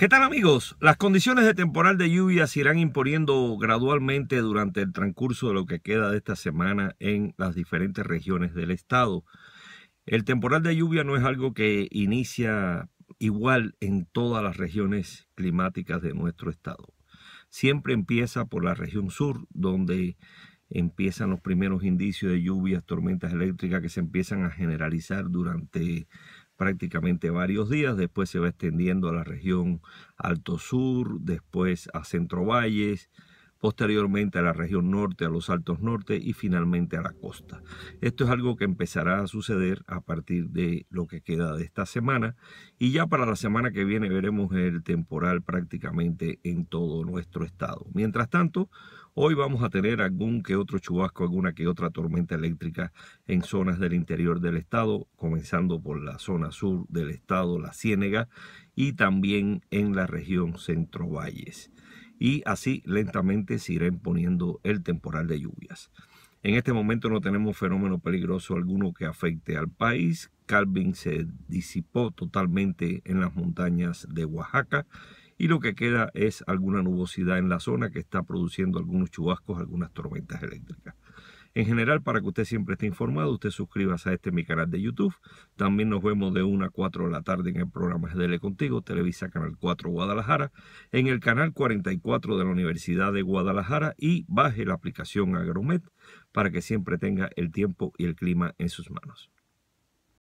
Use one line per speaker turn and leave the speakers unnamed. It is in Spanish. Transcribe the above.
¿Qué tal amigos? Las condiciones de temporal de lluvia se irán imponiendo gradualmente durante el transcurso de lo que queda de esta semana en las diferentes regiones del estado. El temporal de lluvia no es algo que inicia igual en todas las regiones climáticas de nuestro estado. Siempre empieza por la región sur, donde empiezan los primeros indicios de lluvias, tormentas eléctricas que se empiezan a generalizar durante prácticamente varios días, después se va extendiendo a la región Alto Sur, después a Centro Valles, posteriormente a la región norte, a los altos norte y finalmente a la costa. Esto es algo que empezará a suceder a partir de lo que queda de esta semana y ya para la semana que viene veremos el temporal prácticamente en todo nuestro estado. Mientras tanto, hoy vamos a tener algún que otro chubasco, alguna que otra tormenta eléctrica en zonas del interior del estado, comenzando por la zona sur del estado, la Ciénega, y también en la región centro valles y así lentamente se irá imponiendo el temporal de lluvias. En este momento no tenemos fenómeno peligroso alguno que afecte al país. Calvin se disipó totalmente en las montañas de Oaxaca y lo que queda es alguna nubosidad en la zona que está produciendo algunos chubascos, algunas tormentas eléctricas. En general, para que usted siempre esté informado, usted suscribas a este mi canal de YouTube. También nos vemos de 1 a 4 de la tarde en el programa Dele Contigo, Televisa Canal 4 Guadalajara, en el canal 44 de la Universidad de Guadalajara y baje la aplicación Agromet para que siempre tenga el tiempo y el clima en sus manos.